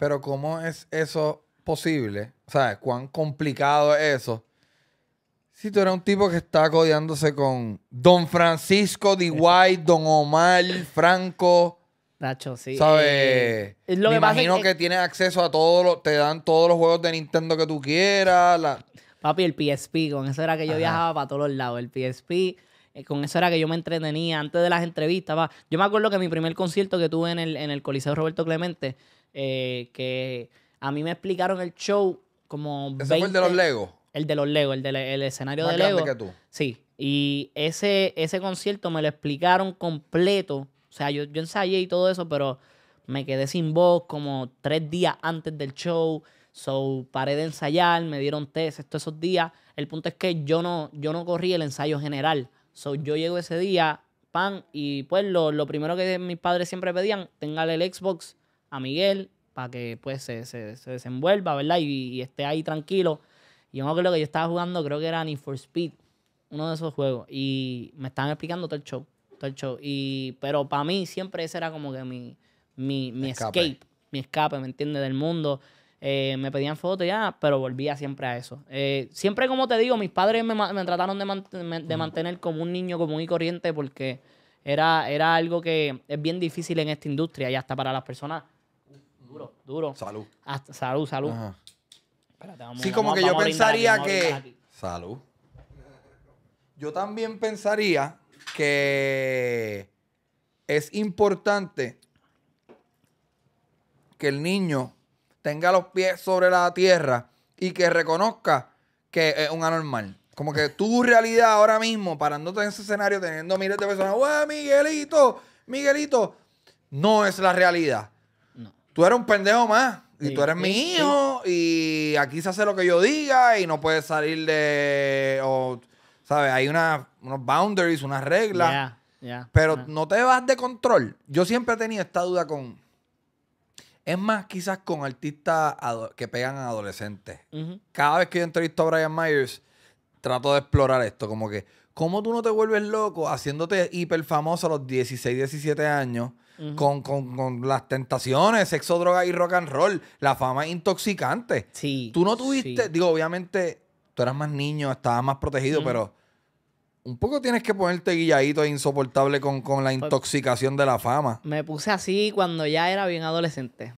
Pero ¿cómo es eso posible? ¿Sabes? ¿Cuán complicado es eso? Si tú eres un tipo que está codeándose con Don Francisco, D. White, Don Omar, Franco. Nacho, sí. Eh, ¿Sabes? Me imagino que, eh tienes acceso a todos los. Te dan todos los juegos de Nintendo que tú quieras. La... Papi, el PSP. Con eso era que yo viajaba para todos los lados. El PSP eh, con eso era que yo me entretenía antes de las entrevistas. Yo me acuerdo que mi primer concierto que tuve en el, en el Coliseo Roberto Clemente, eh, que a mí me explicaron el show como... ¿Ese fue el de los Legos? El de los Legos, el, el escenario Más de Legos. que tú. Sí, y ese, ese concierto me lo explicaron completo. O sea, yo, yo ensayé y todo eso, pero me quedé sin voz como tres días antes del show. So, paré de ensayar, me dieron test todos esos días. El punto es que yo no, yo no corrí el ensayo general. So, yo llego ese día, pan, y pues lo, primero que mis padres siempre pedían, tengan el Xbox a Miguel para que pues se, se, desenvuelva, ¿verdad? Y, esté ahí tranquilo. Y yo que lo que yo estaba jugando, creo que era Need for Speed, uno de esos juegos, y me estaban explicando todo el show, todo el show. Y, pero para mí siempre ese era como que mi, mi, escape. mi escape, ¿me entiendes? Del mundo. Eh, me pedían fotos ya, pero volvía siempre a eso. Eh, siempre, como te digo, mis padres me, me trataron de, mantener como un niño común y corriente porque era, era algo que es bien difícil en esta industria y hasta para las personas Duro. Salud. Ah, salud, salud. Sí, como que yo pensaría que. Salud. Yo también pensaría que es importante que el niño tenga los pies sobre la tierra y que reconozca que es un anormal. Como que tu realidad ahora mismo, parándote en ese escenario, teniendo miles de personas, ¡Wow, Miguelito! ¡Miguelito! No es la realidad tú eres un pendejo más. Y tú eres mi hijo. Y aquí se hace lo que yo diga. Y no puedes salir de. O, ¿Sabes? Hay una, unos boundaries, unas reglas. pero no te vas de control. Yo siempre he tenido esta duda con. Es más, quizás con artistas que pegan a adolescentes. Cada vez que yo entrevisto a Brian Myers, trato de explorar esto. Como que ¿Cómo tú no te vuelves loco haciéndote hiper famoso a los 16, 17 años? con, las tentaciones, sexo, droga y rock and roll, la fama es intoxicante. Sí. Tú no tuviste, digo, obviamente, tú eras más niño, estabas más protegido, pero un poco tienes que ponerte guilladito e insoportable con, con la pues intoxicación de la fama. Me puse así cuando ya era bien adolescente.